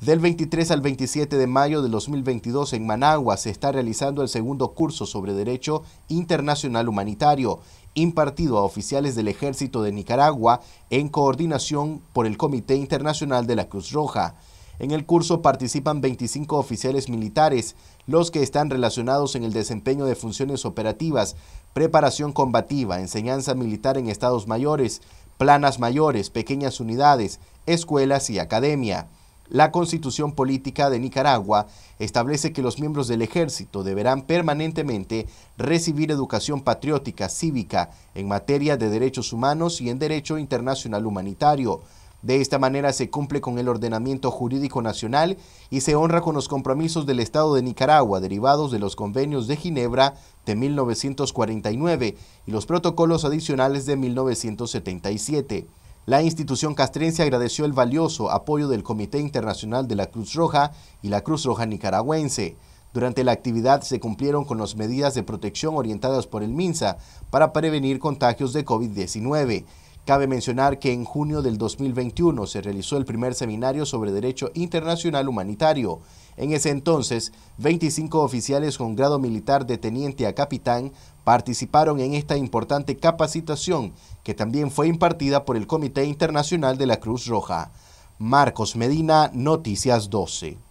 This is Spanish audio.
Del 23 al 27 de mayo de 2022 en Managua se está realizando el segundo curso sobre Derecho Internacional Humanitario, impartido a oficiales del Ejército de Nicaragua en coordinación por el Comité Internacional de la Cruz Roja. En el curso participan 25 oficiales militares, los que están relacionados en el desempeño de funciones operativas, preparación combativa, enseñanza militar en estados mayores, planas mayores, pequeñas unidades, escuelas y academia. La constitución política de Nicaragua establece que los miembros del ejército deberán permanentemente recibir educación patriótica, cívica, en materia de derechos humanos y en derecho internacional humanitario. De esta manera se cumple con el ordenamiento jurídico nacional y se honra con los compromisos del Estado de Nicaragua derivados de los convenios de Ginebra de 1949 y los protocolos adicionales de 1977. La institución castrense agradeció el valioso apoyo del Comité Internacional de la Cruz Roja y la Cruz Roja Nicaragüense. Durante la actividad se cumplieron con las medidas de protección orientadas por el MINSA para prevenir contagios de COVID-19. Cabe mencionar que en junio del 2021 se realizó el primer seminario sobre Derecho Internacional Humanitario. En ese entonces, 25 oficiales con grado militar de teniente a capitán participaron en esta importante capacitación que también fue impartida por el Comité Internacional de la Cruz Roja. Marcos Medina, Noticias 12.